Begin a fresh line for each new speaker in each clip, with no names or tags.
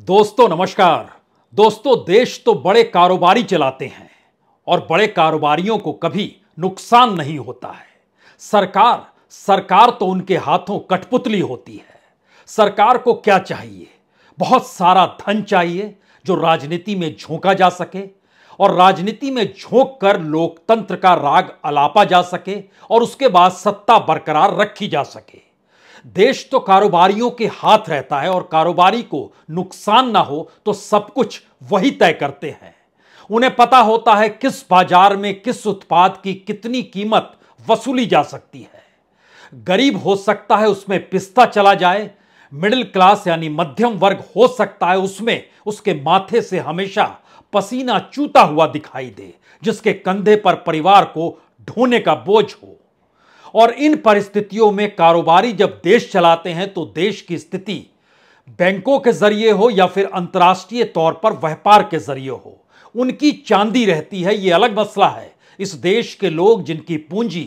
दोस्तों नमस्कार दोस्तों देश तो बड़े कारोबारी चलाते हैं और बड़े कारोबारियों को कभी नुकसान नहीं होता है सरकार सरकार तो उनके हाथों कठपुतली होती है सरकार को क्या चाहिए बहुत सारा धन चाहिए जो राजनीति में झोंका जा सके और राजनीति में झोंक कर लोकतंत्र का राग अलापा जा सके और उसके बाद सत्ता बरकरार रखी जा सके देश तो कारोबारियों के हाथ रहता है और कारोबारी को नुकसान ना हो तो सब कुछ वही तय करते हैं उन्हें पता होता है किस बाजार में किस उत्पाद की कितनी कीमत वसूली जा सकती है गरीब हो सकता है उसमें पिस्ता चला जाए मिडिल क्लास यानी मध्यम वर्ग हो सकता है उसमें उसके माथे से हमेशा पसीना चूता हुआ दिखाई दे जिसके कंधे पर परिवार को ढोने का बोझ हो और इन परिस्थितियों में कारोबारी जब देश चलाते हैं तो देश की स्थिति बैंकों के जरिए हो या फिर अंतर्राष्ट्रीय तौर पर व्यापार के जरिए हो उनकी चांदी रहती है ये अलग मसला है इस देश के लोग जिनकी पूंजी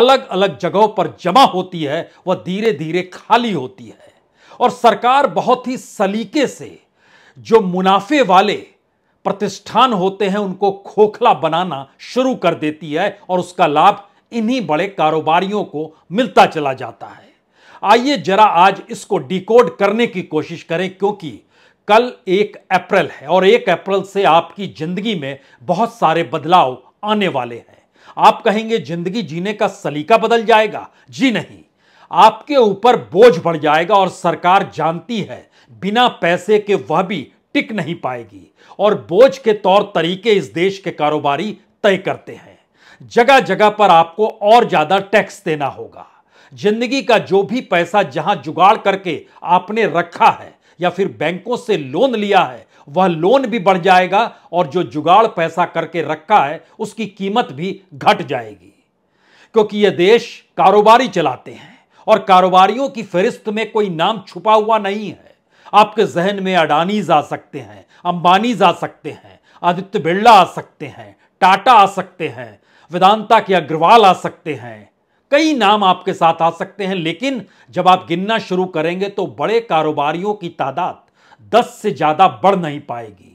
अलग अलग जगहों पर जमा होती है वह धीरे धीरे खाली होती है और सरकार बहुत ही सलीके से जो मुनाफे वाले प्रतिष्ठान होते हैं उनको खोखला बनाना शुरू कर देती है और उसका लाभ इन्हीं बड़े कारोबारियों को मिलता चला जाता है आइए जरा आज इसको डिकोड करने की कोशिश करें क्योंकि कल एक अप्रैल है और एक अप्रैल से आपकी जिंदगी में बहुत सारे बदलाव आने वाले हैं आप कहेंगे जिंदगी जीने का सलीका बदल जाएगा जी नहीं आपके ऊपर बोझ बढ़ जाएगा और सरकार जानती है बिना पैसे के वह भी टिक नहीं पाएगी और बोझ के तौर तरीके इस देश के कारोबारी तय करते हैं जगह जगह पर आपको और ज्यादा टैक्स देना होगा जिंदगी का जो भी पैसा जहां जुगाड़ करके आपने रखा है या फिर बैंकों से लोन लिया है वह लोन भी बढ़ जाएगा और जो जुगाड़ पैसा करके रखा है उसकी कीमत भी घट जाएगी क्योंकि यह देश कारोबारी चलाते हैं और कारोबारियों की फहरिस्त में कोई नाम छुपा हुआ नहीं है आपके जहन में अडानीज आ सकते हैं अंबानीज आ सकते हैं आदित्य बिरला आ सकते हैं टाटा आ सकते हैं वेदांता के अग्रवाल आ सकते हैं कई नाम आपके साथ आ सकते हैं लेकिन जब आप गिनना शुरू करेंगे तो बड़े कारोबारियों की तादाद दस से ज़्यादा बढ़ नहीं पाएगी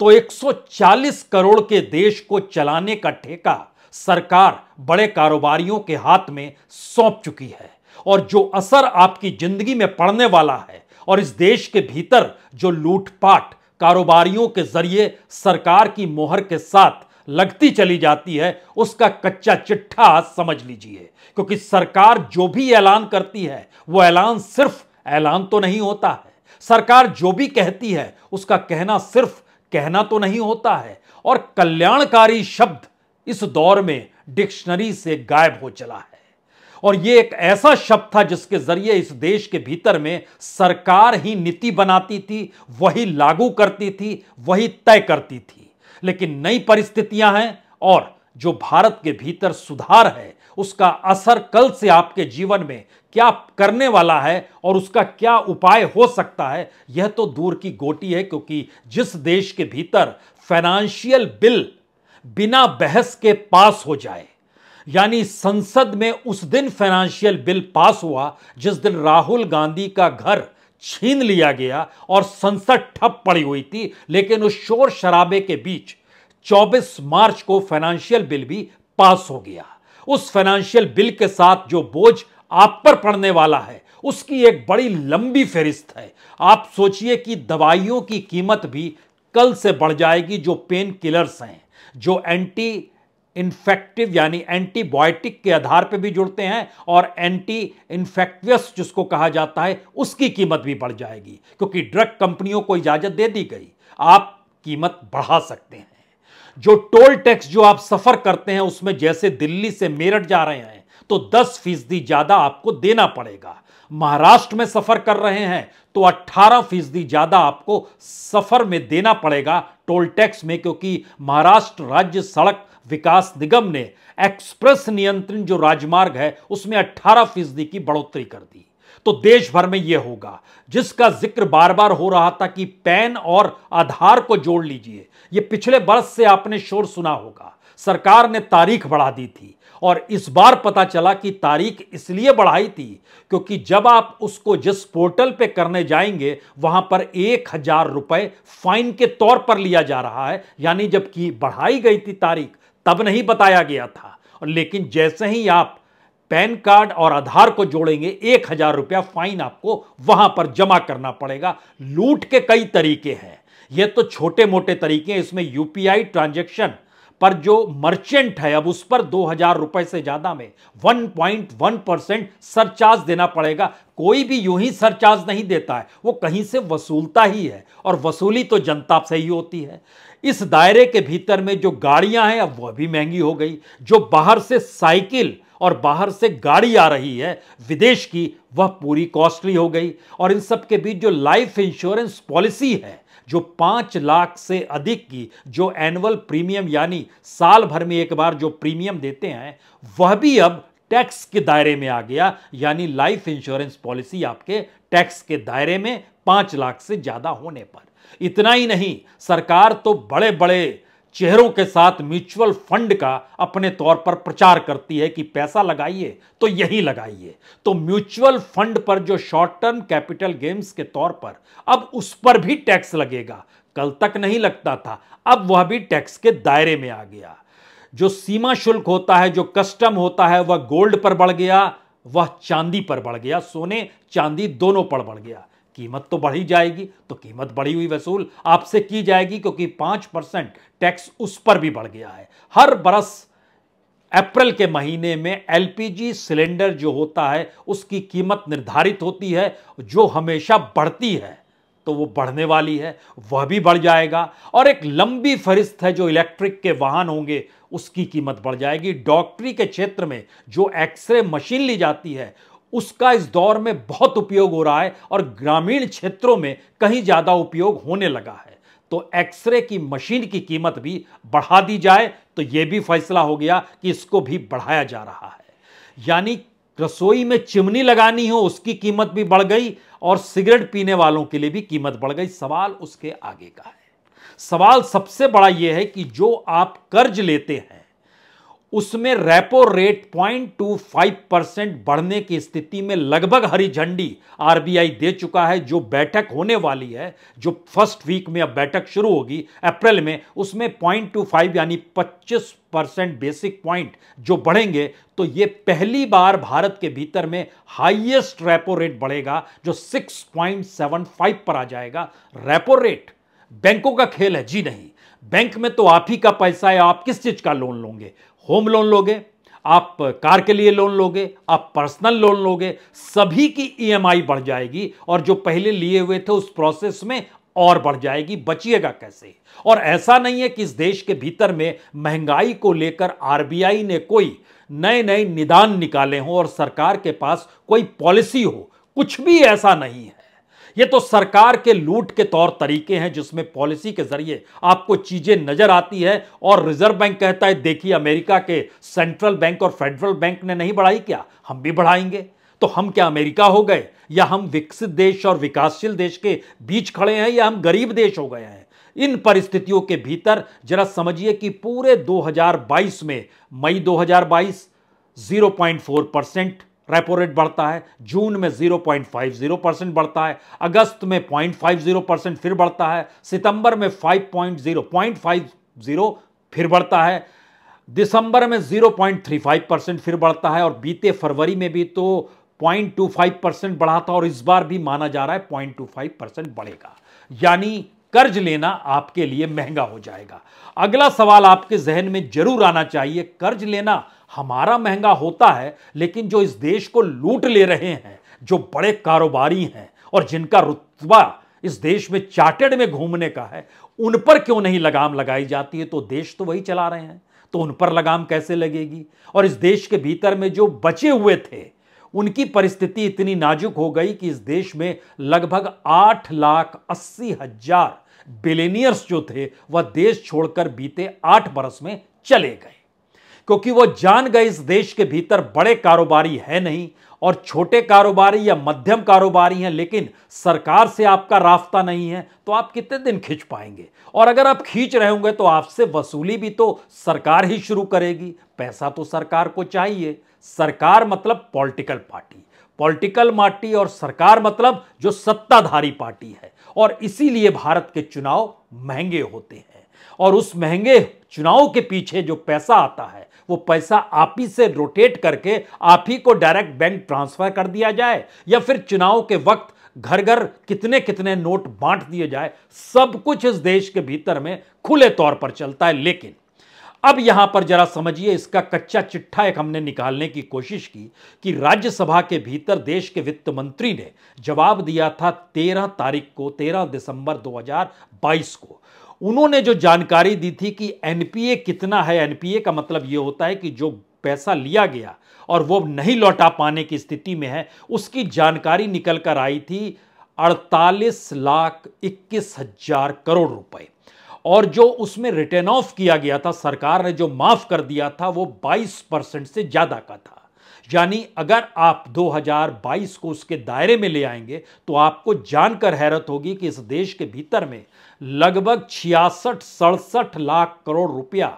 तो 140 करोड़ के देश को चलाने का ठेका सरकार बड़े कारोबारियों के हाथ में सौंप चुकी है और जो असर आपकी जिंदगी में पड़ने वाला है और इस देश के भीतर जो लूटपाट कारोबारियों के जरिए सरकार की मोहर के साथ लगती चली जाती है उसका कच्चा चिट्ठा समझ लीजिए क्योंकि सरकार जो भी ऐलान करती है वो ऐलान सिर्फ ऐलान तो नहीं होता है सरकार जो भी कहती है उसका कहना सिर्फ कहना तो नहीं होता है और कल्याणकारी शब्द इस दौर में डिक्शनरी से गायब हो चला है और ये एक ऐसा शब्द था जिसके जरिए इस देश के भीतर में सरकार ही नीति बनाती थी वही लागू करती थी वही तय करती थी लेकिन नई परिस्थितियां हैं और जो भारत के भीतर सुधार है उसका असर कल से आपके जीवन में क्या करने वाला है और उसका क्या उपाय हो सकता है यह तो दूर की गोटी है क्योंकि जिस देश के भीतर फाइनेंशियल बिल बिना बहस के पास हो जाए यानी संसद में उस दिन फाइनेंशियल बिल पास हुआ जिस दिन राहुल गांधी का घर छीन लिया गया और संसद ठप पड़ी हुई थी लेकिन उस शोर शराबे के बीच 24 मार्च को फाइनेंशियल बिल भी पास हो गया उस फाइनेंशियल बिल के साथ जो बोझ आप पर पड़ने वाला है उसकी एक बड़ी लंबी फहरिस्त है आप सोचिए कि दवाइयों की कीमत भी कल से बढ़ जाएगी जो पेन किलर्स हैं जो एंटी इन्फेक्टिव यानी एंटीबायोटिक के आधार पर भी जुड़ते हैं और एंटी इन्फेक्टिवस जिसको कहा जाता है उसकी कीमत भी बढ़ जाएगी क्योंकि ड्रग कंपनियों को इजाजत दे दी गई आप कीमत बढ़ा सकते हैं जो टोल टैक्स जो आप सफर करते हैं उसमें जैसे दिल्ली से मेरठ जा रहे हैं तो 10 फीसदी ज्यादा आपको देना पड़ेगा महाराष्ट्र में सफर कर रहे हैं तो 18 फीसदी ज्यादा आपको सफर में देना पड़ेगा टोल टैक्स में क्योंकि महाराष्ट्र राज्य सड़क विकास निगम ने एक्सप्रेस नियंत्रण जो राजमार्ग है उसमें 18 फीसदी की बढ़ोतरी कर दी तो देश भर में यह होगा जिसका जिक्र बार बार हो रहा था कि पैन और आधार को जोड़ लीजिए यह पिछले वर्ष से आपने शोर सुना होगा सरकार ने तारीख बढ़ा दी थी और इस बार पता चला कि तारीख इसलिए बढ़ाई थी क्योंकि जब आप उसको जिस पोर्टल पे करने जाएंगे वहां पर एक हजार रुपए फाइन के तौर पर लिया जा रहा है यानी जबकि बढ़ाई गई थी तारीख तब नहीं बताया गया था और लेकिन जैसे ही आप पैन कार्ड और आधार को जोड़ेंगे एक हजार रुपया फाइन आपको वहां पर जमा करना पड़ेगा लूट के कई तरीके हैं ये तो छोटे मोटे तरीके हैं इसमें यूपीआई ट्रांजेक्शन पर जो मर्चेंट है अब उस पर दो हजार रुपए से ज्यादा में 1.1 परसेंट सरचार्ज देना पड़ेगा कोई भी यूं ही सरचार्ज नहीं देता है वो कहीं से वसूलता ही है और वसूली तो जनता से ही होती है इस दायरे के भीतर में जो गाड़ियां हैं अब वह भी महंगी हो गई जो बाहर से साइकिल और बाहर से गाड़ी आ रही है विदेश की वह पूरी कॉस्टली हो गई और इन सब के बीच जो लाइफ इंश्योरेंस पॉलिसी है जो पाँच लाख से अधिक की जो एनुअल प्रीमियम यानी साल भर में एक बार जो प्रीमियम देते हैं वह भी अब टैक्स के दायरे में आ गया यानी लाइफ इंश्योरेंस पॉलिसी आपके टैक्स के दायरे में पाँच लाख से ज़्यादा होने पर इतना ही नहीं सरकार तो बड़े बड़े चेहरों के साथ म्यूचुअल फंड का अपने तौर पर प्रचार करती है कि पैसा लगाइए तो यही लगाइए तो म्यूचुअल फंड पर जो शॉर्ट टर्म कैपिटल गेम्स के तौर पर अब उस पर भी टैक्स लगेगा कल तक नहीं लगता था अब वह भी टैक्स के दायरे में आ गया जो सीमा शुल्क होता है जो कस्टम होता है वह गोल्ड पर बढ़ गया वह चांदी पर बढ़ गया सोने चांदी दोनों पर बढ़ गया कीमत तो बढ़ी जाएगी तो कीमत बढ़ी हुई वसूल आपसे की जाएगी क्योंकि पांच परसेंट टैक्स उस पर भी बढ़ गया है हर बरस अप्रैल के महीने में एलपीजी सिलेंडर जो होता है उसकी कीमत निर्धारित होती है जो हमेशा बढ़ती है तो वो बढ़ने वाली है वह भी बढ़ जाएगा और एक लंबी फहरिस्त है जो इलेक्ट्रिक के वाहन होंगे उसकी कीमत बढ़ जाएगी डॉक्टरी के क्षेत्र में जो एक्सरे मशीन ली जाती है उसका इस दौर में बहुत उपयोग हो रहा है और ग्रामीण क्षेत्रों में कहीं ज़्यादा उपयोग होने लगा है तो एक्सरे की मशीन की कीमत भी बढ़ा दी जाए तो यह भी फैसला हो गया कि इसको भी बढ़ाया जा रहा है यानी रसोई में चिमनी लगानी हो उसकी कीमत भी बढ़ गई और सिगरेट पीने वालों के लिए भी कीमत बढ़ गई सवाल उसके आगे का है सवाल सबसे बड़ा यह है कि जो आप कर्ज लेते हैं उसमें रेपो रेट 0.25 परसेंट बढ़ने की स्थिति में लगभग हरी झंडी आरबीआई दे चुका है जो बैठक होने वाली है जो फर्स्ट वीक में अब बैठक शुरू होगी अप्रैल में उसमें 0.25 यानी 25 परसेंट बेसिक पॉइंट जो बढ़ेंगे तो ये पहली बार भारत के भीतर में हाईएस्ट रेपो रेट बढ़ेगा जो 6.75 पर आ जाएगा रेपो रेट बैंकों का खेल है जी नहीं बैंक में तो आप ही का पैसा है आप किस चीज का लोन लोगे होम लोन लोगे आप कार के लिए लोन लोगे आप पर्सनल लोन लोगे सभी की ईएमआई e बढ़ जाएगी और जो पहले लिए हुए थे उस प्रोसेस में और बढ़ जाएगी बचिएगा कैसे और ऐसा नहीं है कि इस देश के भीतर में महंगाई को लेकर आरबीआई ने कोई नए नए निदान निकाले हों और सरकार के पास कोई पॉलिसी हो कुछ भी ऐसा नहीं है ये तो सरकार के लूट के तौर तरीके हैं जिसमें पॉलिसी के जरिए आपको चीजें नजर आती है और रिजर्व बैंक कहता है देखिए अमेरिका के सेंट्रल बैंक और फेडरल बैंक ने नहीं बढ़ाई क्या हम भी बढ़ाएंगे तो हम क्या अमेरिका हो गए या हम विकसित देश और विकासशील देश के बीच खड़े हैं या हम गरीब देश हो गए हैं इन परिस्थितियों के भीतर जरा समझिए कि पूरे 2022 में मई 2022 0.4 परसेंट रेपो रेट बढ़ता है जून में 0.50 परसेंट बढ़ता है अगस्त में 0.50 परसेंट फिर बढ़ता है सितंबर में 5.0 0.50 फिर बढ़ता है दिसंबर में 0.35 परसेंट फिर बढ़ता है और बीते फरवरी में भी तो 0.25 परसेंट बढ़ा था और इस बार भी माना जा रहा है 0.25 परसेंट बढ़ेगा यानी कर्ज लेना आपके लिए महंगा हो जाएगा अगला सवाल आपके जहन में जरूर आना चाहिए कर्ज लेना हमारा महंगा होता है लेकिन जो इस देश को लूट ले रहे हैं जो बड़े कारोबारी हैं और जिनका रुतबा इस देश में चार्टेड में घूमने का है उन पर क्यों नहीं लगाम लगाई जाती है तो देश तो वही चला रहे हैं तो उन पर लगाम कैसे लगेगी और इस देश के भीतर में जो बचे हुए थे उनकी परिस्थिति इतनी नाजुक हो गई कि इस देश में लगभग आठ लाख अस्सी हजार बिलेनियर्स जो थे वह देश छोड़कर बीते आठ बरस में चले गए क्योंकि वो जान गए इस देश के भीतर बड़े कारोबारी है नहीं और छोटे कारोबारी या मध्यम कारोबारी हैं लेकिन सरकार से आपका रास्ता नहीं है तो आप कितने दिन खींच पाएंगे और अगर आप खींच रहे होंगे तो आपसे वसूली भी तो सरकार ही शुरू करेगी पैसा तो सरकार को चाहिए सरकार मतलब पॉलिटिकल पार्टी पॉलिटिकल पार्टी और सरकार मतलब जो सत्ताधारी पार्टी है और इसीलिए भारत के चुनाव महंगे होते हैं और उस महंगे चुनाव के पीछे जो पैसा आता है वो पैसा आप ही से रोटेट करके आप ही को डायरेक्ट बैंक ट्रांसफर कर दिया जाए या फिर चुनाव के वक्त घर घर कितने कितने नोट बांट दिए जाए सब कुछ इस देश के भीतर में खुले तौर पर चलता है लेकिन अब यहां पर जरा समझिए इसका कच्चा चिट्ठा एक हमने निकालने की कोशिश की कि राज्यसभा के भीतर देश के वित्त मंत्री ने जवाब दिया था 13 तारीख को 13 दिसंबर 2022 को उन्होंने जो जानकारी दी थी कि एनपीए कितना है एनपीए का मतलब ये होता है कि जो पैसा लिया गया और वो नहीं लौटा पाने की स्थिति में है उसकी जानकारी निकल कर आई थी 48 लाख इक्कीस हजार करोड़ रुपए और जो उसमें रिटर्न ऑफ किया गया था सरकार ने जो माफ कर दिया था वो 22 परसेंट से ज्यादा का था यानी अगर आप 2022 को उसके दायरे में ले आएंगे तो आपको जानकर हैरत होगी कि इस देश के भीतर में लगभग छियासठ सड़सठ लाख करोड़ रुपया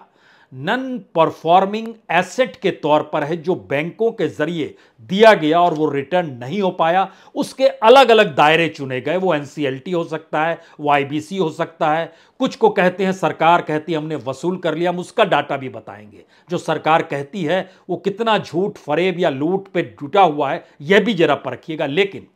नन परफॉर्मिंग एसेट के तौर पर है जो बैंकों के जरिए दिया गया और वो रिटर्न नहीं हो पाया उसके अलग अलग दायरे चुने गए वो एनसीएलटी हो सकता है वो आईबीसी हो सकता है कुछ को कहते हैं सरकार कहती है हमने वसूल कर लिया हम उसका डाटा भी बताएंगे जो सरकार कहती है वो कितना झूठ फरेब या लूट पे जुटा हुआ है यह भी जरा परखिएगा लेकिन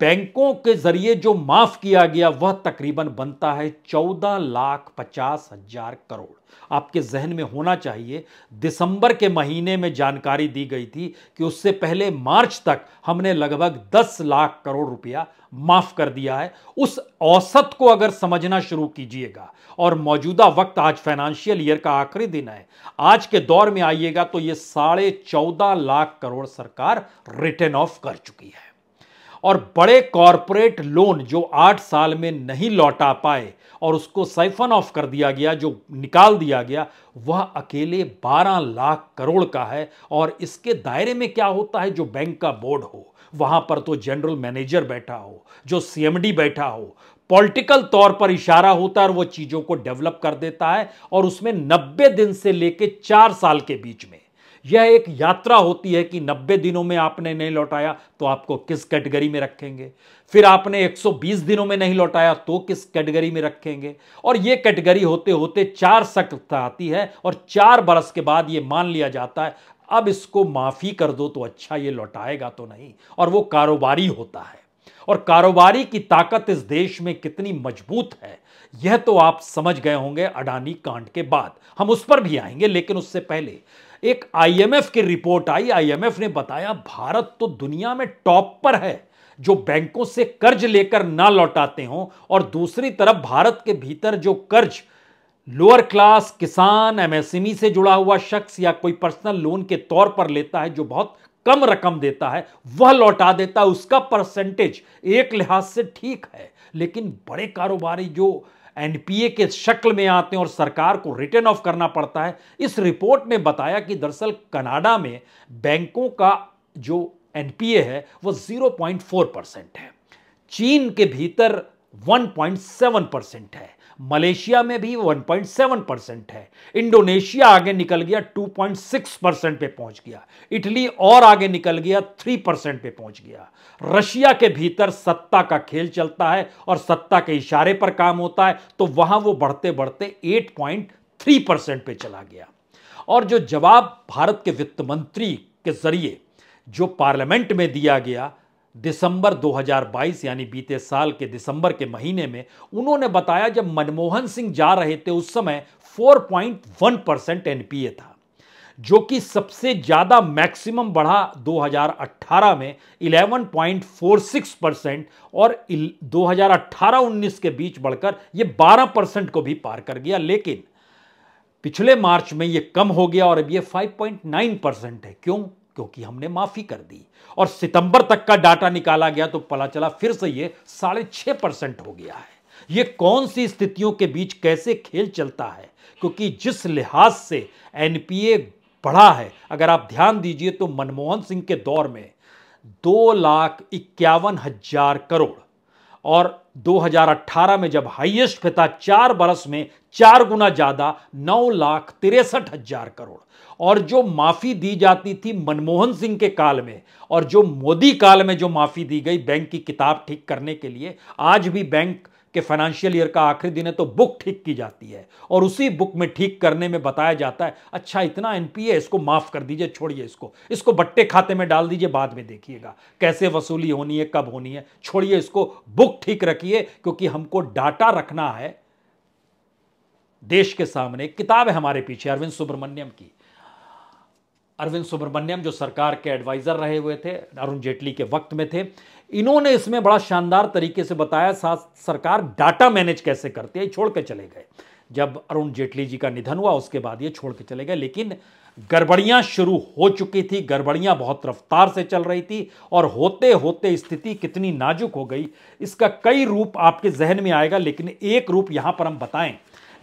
बैंकों के जरिए जो माफ किया गया वह तकरीबन बनता है चौदह लाख पचास हजार करोड़ आपके जहन में होना चाहिए दिसंबर के महीने में जानकारी दी गई थी कि उससे पहले मार्च तक हमने लगभग दस लाख करोड़ रुपया माफ कर दिया है उस औसत को अगर समझना शुरू कीजिएगा और मौजूदा वक्त आज फाइनेंशियल ईयर का आखिरी दिन है आज के दौर में आइएगा तो यह साढ़े चौदह लाख करोड़ सरकार रिटर्न ऑफ कर चुकी है और बड़े कॉरपोरेट लोन जो आठ साल में नहीं लौटा पाए और उसको साइफन ऑफ कर दिया गया जो निकाल दिया गया वह अकेले 12 लाख करोड़ का है और इसके दायरे में क्या होता है जो बैंक का बोर्ड हो वहां पर तो जनरल मैनेजर बैठा हो जो सीएमडी बैठा हो पॉलिटिकल तौर पर इशारा होता है और वो चीज़ों को डेवलप कर देता है और उसमें 90 दिन से लेकर चार साल के बीच में यह एक यात्रा होती है कि 90 दिनों में आपने नहीं लौटाया तो आपको किस कैटेगरी में रखेंगे फिर आपने 120 दिनों में नहीं लौटाया तो किस कैटेगरी में रखेंगे और यह कैटेगरी होते होते चार सख्त आती है और चार बरस के बाद यह मान लिया जाता है अब इसको माफ़ी कर दो तो अच्छा ये लौटाएगा तो नहीं और वो कारोबारी होता है और कारोबारी की ताकत इस देश में कितनी मजबूत है यह तो आप समझ गए होंगे अडानी कांड के बाद हम उस पर भी आएंगे लेकिन उससे पहले एक आईएमएफ की रिपोर्ट आई आईएमएफ ने बताया भारत तो दुनिया में टॉप पर है जो बैंकों से कर्ज लेकर ना लौटाते हों और दूसरी तरफ भारत के भीतर जो कर्ज लोअर क्लास किसान एमएसएमई e से जुड़ा हुआ शख्स या कोई पर्सनल लोन के तौर पर लेता है जो बहुत कम रकम देता है वह लौटा देता है उसका परसेंटेज एक लिहाज से ठीक है लेकिन बड़े कारोबारी जो एनपीए के शक्ल में आते हैं और सरकार को रिटर्न ऑफ करना पड़ता है इस रिपोर्ट में बताया कि दरअसल कनाडा में बैंकों का जो एनपीए है वो 0.4 परसेंट है चीन के भीतर 1.7 परसेंट है मलेशिया में भी 1.7 परसेंट है इंडोनेशिया आगे निकल गया 2.6 परसेंट पे पहुंच गया इटली और आगे निकल गया 3 परसेंट पे पहुंच गया रशिया के भीतर सत्ता का खेल चलता है और सत्ता के इशारे पर काम होता है तो वहां वो बढ़ते बढ़ते 8.3 परसेंट पे चला गया और जो जवाब भारत के वित्त मंत्री के जरिए जो पार्लियामेंट में दिया गया दिसंबर 2022 यानी बीते साल के दिसंबर के महीने में उन्होंने बताया जब मनमोहन सिंह जा रहे थे उस समय 4.1 परसेंट एनपीए था जो कि सबसे ज़्यादा मैक्सिमम बढ़ा 2018 में 11.46 परसेंट और 2018-19 के बीच बढ़कर यह 12 परसेंट को भी पार कर गया लेकिन पिछले मार्च में यह कम हो गया और अब यह 5.9 परसेंट है क्यों क्योंकि हमने माफी कर दी और सितंबर तक का डाटा निकाला गया तो पता चला फिर से ये साढ़े छह परसेंट हो गया है ये कौन सी स्थितियों के बीच कैसे खेल चलता है क्योंकि जिस लिहाज से एनपीए बढ़ा है अगर आप ध्यान दीजिए तो मनमोहन सिंह के दौर में दो लाख इक्यावन हजार करोड़ और 2018 में जब हाईएस्ट था चार बरस में चार गुना ज्यादा नौ लाख तिरसठ हजार करोड़ और जो माफ़ी दी जाती थी मनमोहन सिंह के काल में और जो मोदी काल में जो माफ़ी दी गई बैंक की किताब ठीक करने के लिए आज भी बैंक के फाइनेंशियल ईयर का आखिरी दिन है तो बुक ठीक की जाती है और उसी बुक में ठीक करने में बताया जाता है अच्छा इतना एनपीए इसको माफ़ कर दीजिए छोड़िए इसको इसको बट्टे खाते में डाल दीजिए बाद में देखिएगा कैसे वसूली होनी है कब होनी है छोड़िए इसको बुक ठीक रखिए क्योंकि हमको डाटा रखना है देश के सामने किताब है हमारे पीछे अरविंद सुब्रमण्यम की अरविंद सुब्रमण्यम जो सरकार के एडवाइज़र रहे हुए थे अरुण जेटली के वक्त में थे इन्होंने इसमें बड़ा शानदार तरीके से बताया साथ सरकार डाटा मैनेज कैसे करती है छोड़ के चले गए जब अरुण जेटली जी का निधन हुआ उसके बाद ये छोड़ के चले गए लेकिन गड़बड़ियाँ शुरू हो चुकी थी गड़बड़ियाँ बहुत रफ्तार से चल रही थी और होते होते स्थिति कितनी नाजुक हो गई इसका कई रूप आपके जहन में आएगा लेकिन एक रूप यहाँ पर हम बताएं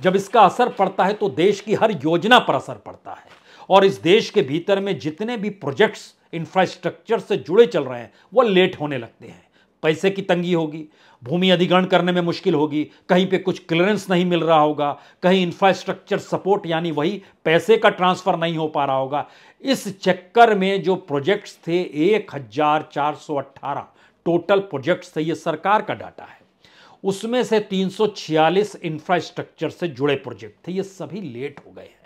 जब इसका असर पड़ता है तो देश की हर योजना पर असर पड़ता है और इस देश के भीतर में जितने भी प्रोजेक्ट्स इंफ्रास्ट्रक्चर से जुड़े चल रहे हैं वो लेट होने लगते हैं पैसे की तंगी होगी भूमि अधिग्रहण करने में मुश्किल होगी कहीं पे कुछ क्लियरेंस नहीं मिल रहा होगा कहीं इंफ्रास्ट्रक्चर सपोर्ट यानी वही पैसे का ट्रांसफ़र नहीं हो पा रहा होगा इस चक्कर में जो प्रोजेक्ट्स थे एक हज़ार चार सौ अट्ठारह टोटल प्रोजेक्ट्स थे ये सरकार का डाटा है उसमें से तीन सौ छियालीस इंफ्रास्ट्रक्चर से जुड़े प्रोजेक्ट थे ये सभी लेट हो गए हैं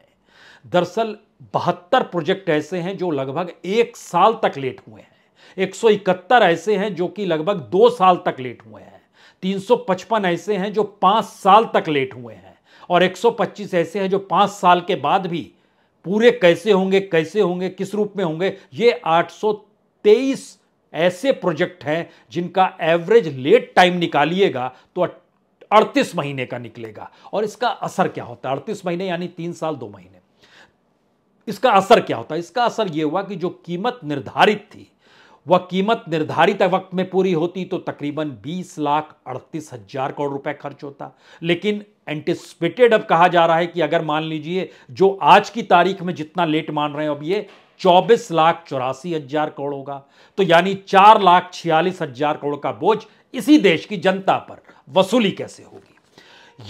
दरअसल बहत्तर प्रोजेक्ट ऐसे हैं जो लगभग एक साल तक लेट हुए हैं एक सौ इकहत्तर ऐसे हैं जो कि लगभग दो साल तक लेट हुए हैं तीन सौ पचपन ऐसे हैं जो पाँच साल तक लेट हुए हैं और एक सौ पच्चीस ऐसे हैं जो पाँच साल के बाद भी पूरे कैसे होंगे कैसे होंगे किस रूप में होंगे ये आठ सौ तेईस ऐसे प्रोजेक्ट हैं जिनका एवरेज लेट टाइम निकालिएगा तो अड़तीस महीने का निकलेगा और इसका असर क्या होता है अड़तीस महीने यानी तीन साल दो महीने इसका असर क्या होता है इसका असर यह हुआ कि जो कीमत निर्धारित थी वह कीमत निर्धारित वक्त में पूरी होती तो तकरीबन बीस लाख अड़तीस हजार करोड़ रुपए खर्च होता लेकिन एंटिसिपेटेड अब कहा जा रहा है कि अगर मान लीजिए जो आज की तारीख में जितना लेट मान रहे हैं अब ये चौबीस लाख चौरासी हजार करोड़ होगा तो यानी चार लाख छियालीस हजार करोड़ का बोझ इसी देश की जनता पर वसूली कैसे होगी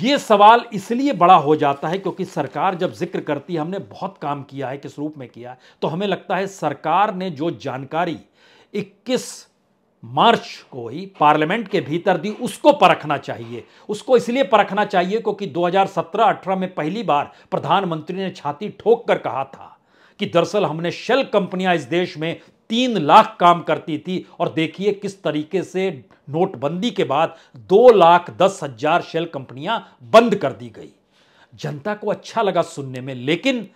ये सवाल इसलिए बड़ा हो जाता है क्योंकि सरकार जब जिक्र करती है हमने बहुत काम किया है किस रूप में किया है तो हमें लगता है सरकार ने जो जानकारी 21 मार्च को ही पार्लियामेंट के भीतर दी उसको परखना चाहिए उसको इसलिए परखना चाहिए क्योंकि 2017-18 में पहली बार प्रधानमंत्री ने छाती ठोक कर कहा था कि दरअसल हमने शेल कंपनियां इस देश में तीन लाख काम करती थी और देखिए किस तरीके से नोटबंदी के बाद दो लाख दस हजार शेल कंपनियां बंद कर दी गई जनता को अच्छा लगा सुनने में लेकिन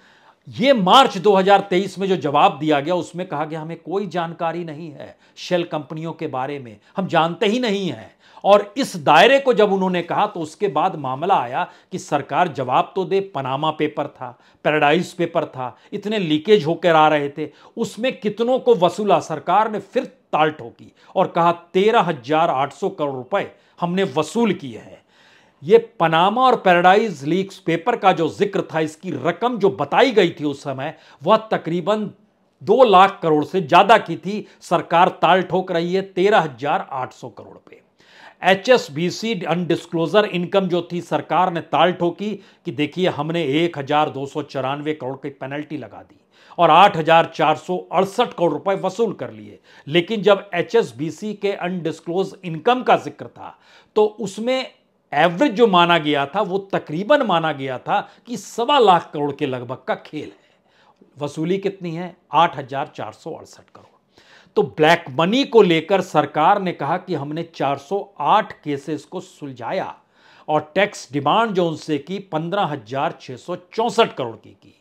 ये मार्च 2023 में जो जवाब दिया गया उसमें कहा गया हमें कोई जानकारी नहीं है शेल कंपनियों के बारे में हम जानते ही नहीं हैं और इस दायरे को जब उन्होंने कहा तो उसके बाद मामला आया कि सरकार जवाब तो दे पनामा पेपर था पैराडाइज पेपर था इतने लीकेज होकर आ रहे थे उसमें कितनों को वसूला सरकार ने फिर ताल ठोकी और कहा तेरह हजार आठ सौ करोड़ रुपए हमने वसूल किए हैं ये पनामा और पैराडाइज लीक्स पेपर का जो जिक्र था इसकी रकम जो बताई गई थी उस समय वह तकरीबन दो लाख करोड़ से ज़्यादा की थी सरकार ताल ठोक रही है तेरह हजार आठ सौ करोड़ पे H S B C undisclosure income जो थी सरकार ने ताल ठोकी कि देखिए हमने एक हजार दो सौ चौरानवे करोड़ की पेनल्टी लगा दी और आठ हजार चार सौ अड़सठ करोड़ रुपए वसूल कर लिए लेकिन जब एच एस बी सी के अनडिस्क्लोज इनकम का जिक्र था तो उसमें एवरेज जो माना गया था वो तकरीबन माना गया था कि सवा लाख करोड़ के लगभग का खेल है वसूली कितनी है आठ हजार चार सौ अड़सठ करोड़ तो ब्लैक मनी को लेकर सरकार ने कहा कि हमने चार सौ आठ केसेस को सुलझाया और टैक्स डिमांड जो उनसे की पंद्रह हजार छह सौ करोड़ की की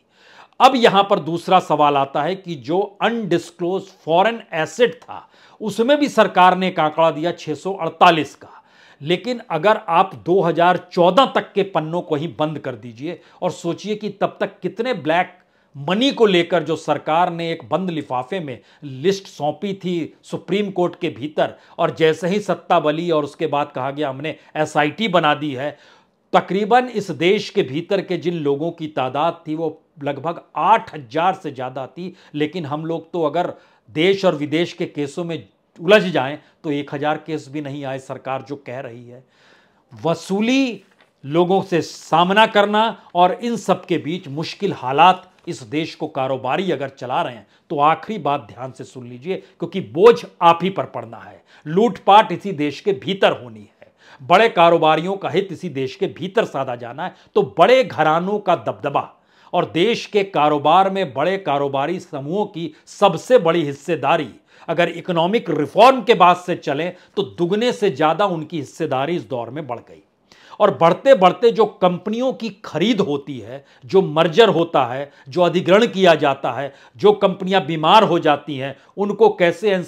अब यहां पर दूसरा सवाल आता है कि जो अनडिस्क्लोज फॉरेन एसेट था उसमें भी सरकार ने एक आंकड़ा दिया अड़तालीस का लेकिन अगर आप 2014 तक के पन्नों को ही बंद कर दीजिए और सोचिए कि तब तक कितने ब्लैक मनी को लेकर जो सरकार ने एक बंद लिफाफे में लिस्ट सौंपी थी सुप्रीम कोर्ट के भीतर और जैसे ही सत्ता बली और उसके बाद कहा गया हमने एसआईटी बना दी है तकरीबन इस देश के भीतर के जिन लोगों की तादाद थी वो लगभग आठ हजार से ज़्यादा थी लेकिन हम लोग तो अगर देश और विदेश के केसों में उलझ जाए तो एक हज़ार केस भी नहीं आए सरकार जो कह रही है वसूली लोगों से सामना करना और इन सब के बीच मुश्किल हालात इस देश को कारोबारी अगर चला रहे हैं तो आखिरी बात ध्यान से सुन लीजिए क्योंकि बोझ आप ही पर पड़ना है लूटपाट इसी देश के भीतर होनी है बड़े कारोबारियों का हित इसी देश के भीतर साधा जाना है तो बड़े घरानों का दबदबा और देश के कारोबार में बड़े कारोबारी समूहों की सबसे बड़ी हिस्सेदारी अगर इकोनॉमिक रिफॉर्म के बाद से चलें तो दुगने से ज़्यादा उनकी हिस्सेदारी इस दौर में बढ़ गई और बढ़ते बढ़ते जो कंपनियों की खरीद होती है जो मर्जर होता है जो अधिग्रहण किया जाता है जो कंपनियां बीमार हो जाती हैं उनको कैसे एन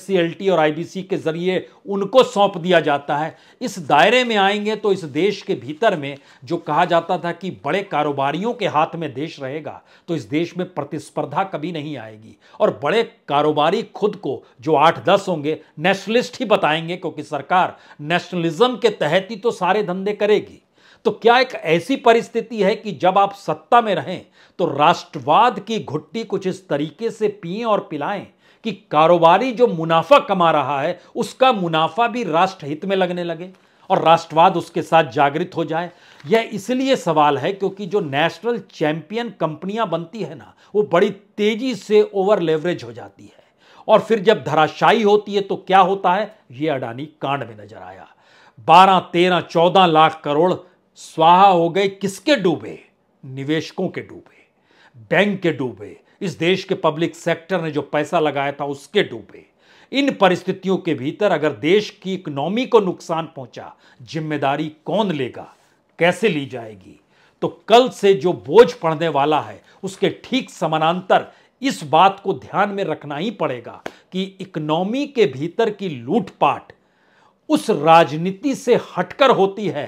और आईबीसी के जरिए उनको सौंप दिया जाता है इस दायरे में आएंगे तो इस देश के भीतर में जो कहा जाता था कि बड़े कारोबारियों के हाथ में देश रहेगा तो इस देश में प्रतिस्पर्धा कभी नहीं आएगी और बड़े कारोबारी खुद को जो आठ दस होंगे नेशनलिस्ट ही बताएंगे क्योंकि सरकार नेशनलिज्म के तहत ही तो सारे धंधे करेगी तो क्या एक ऐसी परिस्थिति है कि जब आप सत्ता में रहें तो राष्ट्रवाद की घुट्टी कुछ इस तरीके से पिए और पिलाएं कि कारोबारी जो मुनाफा कमा रहा है उसका मुनाफा भी राष्ट्रहित में लगने लगे और राष्ट्रवाद उसके साथ जागृत हो जाए यह इसलिए सवाल है क्योंकि जो नेशनल चैंपियन कंपनियां बनती है ना वो बड़ी तेजी से ओवर लेवरेज हो जाती है और फिर जब धराशायी होती है तो क्या होता है ये अडानी कांड में नजर आया बारह तेरह चौदह लाख करोड़ स्वाहा हो गए किसके डूबे निवेशकों के डूबे बैंक के डूबे इस देश के पब्लिक सेक्टर ने जो पैसा लगाया था उसके डूबे इन परिस्थितियों के भीतर अगर देश की इकोनॉमी को नुकसान पहुंचा जिम्मेदारी कौन लेगा कैसे ली जाएगी तो कल से जो बोझ पड़ने वाला है उसके ठीक समानांतर इस बात को ध्यान में रखना ही पड़ेगा कि इकोनॉमी के भीतर की लूटपाट उस राजनीति से हटकर होती है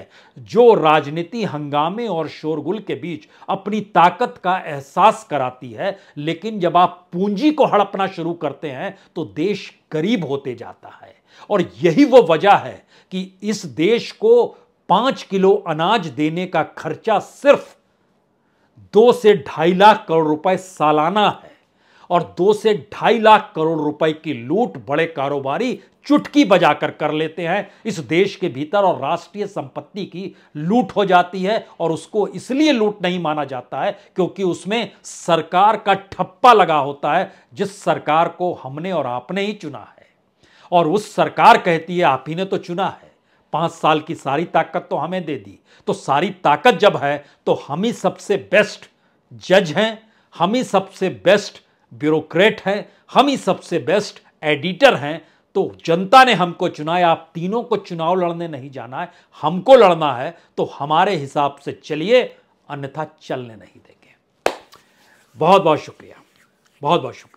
जो राजनीति हंगामे और शोरगुल के बीच अपनी ताकत का एहसास कराती है लेकिन जब आप पूंजी को हड़पना शुरू करते हैं तो देश गरीब होते जाता है और यही वो वजह है कि इस देश को पांच किलो अनाज देने का खर्चा सिर्फ दो से ढाई लाख करोड़ रुपए सालाना है और दो से ढाई लाख करोड़ रुपए की लूट बड़े कारोबारी चुटकी बजाकर कर लेते हैं इस देश के भीतर और राष्ट्रीय संपत्ति की लूट हो जाती है और उसको इसलिए लूट नहीं माना जाता है क्योंकि उसमें सरकार का ठप्पा लगा होता है जिस सरकार को हमने और आपने ही चुना है और उस सरकार कहती है आप ही ने तो चुना है पांच साल की सारी ताकत तो हमें दे दी तो सारी ताकत जब है तो हम ही सबसे बेस्ट जज हैं हम ही सबसे बेस्ट ब्यूरोक्रेट हैं हम ही सबसे बेस्ट एडिटर हैं तो जनता ने हमको चुना है आप तीनों को चुनाव लड़ने नहीं जाना है हमको लड़ना है तो हमारे हिसाब से चलिए अन्यथा चलने नहीं देंगे बहुत बहुत शुक्रिया बहुत बहुत शुक्रिया